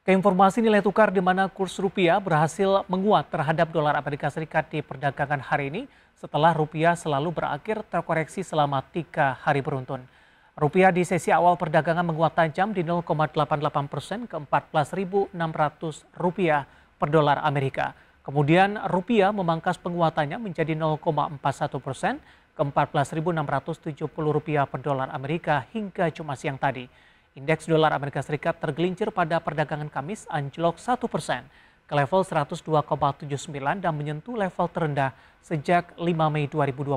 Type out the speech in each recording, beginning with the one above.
Keinformasi nilai tukar di mana kurs rupiah berhasil menguat terhadap dolar Amerika Serikat di perdagangan hari ini setelah rupiah selalu berakhir terkoreksi selama tiga hari beruntun. Rupiah di sesi awal perdagangan menguat tajam di 0,88 persen ke 14.600 rupiah per dolar Amerika. Kemudian rupiah memangkas penguatannya menjadi 0,41 persen ke 14.670 rupiah per dolar Amerika hingga Jumat siang tadi. Indeks dolar Amerika Serikat tergelincir pada perdagangan Kamis anjlok 1 persen ke level 102,79 dan menyentuh level terendah sejak 5 Mei 2022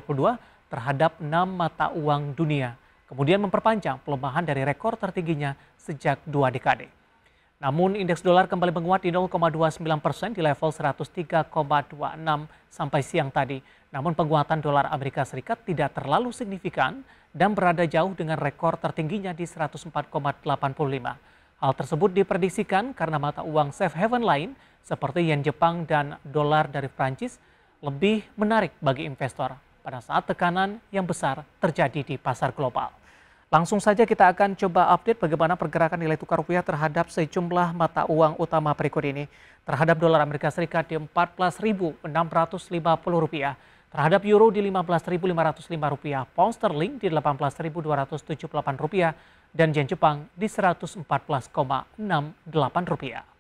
terhadap 6 mata uang dunia. Kemudian memperpanjang pelemahan dari rekor tertingginya sejak dua dekade. Namun indeks dolar kembali menguat di 0,29 persen di level 103,26 sampai siang tadi. Namun penguatan dolar Amerika Serikat tidak terlalu signifikan dan berada jauh dengan rekor tertingginya di 104,85. Hal tersebut diprediksikan karena mata uang safe haven lain seperti yen Jepang dan dolar dari Prancis lebih menarik bagi investor pada saat tekanan yang besar terjadi di pasar global. Langsung saja kita akan coba update bagaimana pergerakan nilai tukar rupiah terhadap sejumlah mata uang utama berikut ini. Terhadap dolar Amerika Serikat di 14.650 rupiah, terhadap euro di 15.505 rupiah, pound sterling di 18.278 rupiah, dan yen Jepang di 114,68 rupiah.